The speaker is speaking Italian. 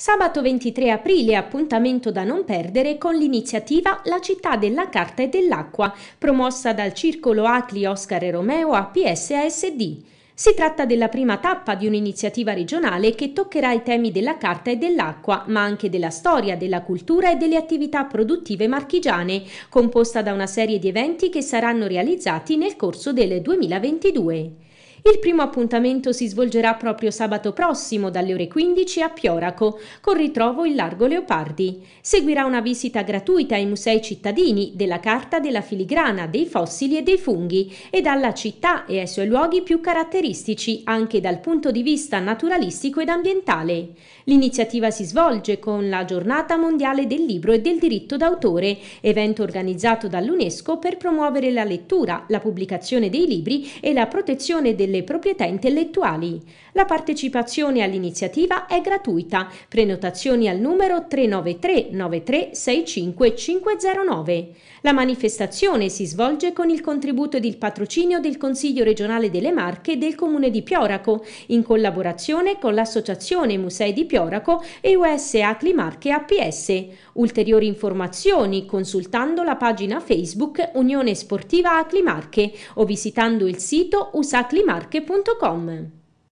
Sabato 23 aprile appuntamento da non perdere con l'iniziativa La città della carta e dell'acqua, promossa dal Circolo Acli Oscar e Romeo a PSASD. Si tratta della prima tappa di un'iniziativa regionale che toccherà i temi della carta e dell'acqua, ma anche della storia, della cultura e delle attività produttive marchigiane, composta da una serie di eventi che saranno realizzati nel corso del 2022. Il primo appuntamento si svolgerà proprio sabato prossimo dalle ore 15 a Pioraco, con ritrovo in Largo Leopardi. Seguirà una visita gratuita ai musei cittadini della carta della filigrana, dei fossili e dei funghi e dalla città e ai suoi luoghi più caratteristici anche dal punto di vista naturalistico ed ambientale. L'iniziativa si svolge con la Giornata Mondiale del Libro e del Diritto d'autore, evento organizzato dall'UNESCO per promuovere la lettura, la pubblicazione dei libri e la protezione del delle proprietà intellettuali. La partecipazione all'iniziativa è gratuita. Prenotazioni al numero 393 93 509. La manifestazione si svolge con il contributo ed il patrocinio del Consiglio regionale delle Marche del Comune di Pioraco, in collaborazione con l'Associazione Musei di Pioraco e USA Climarche APS. Ulteriori informazioni consultando la pagina Facebook Unione Sportiva Aclimarche o visitando il sito USA Climarche marche.com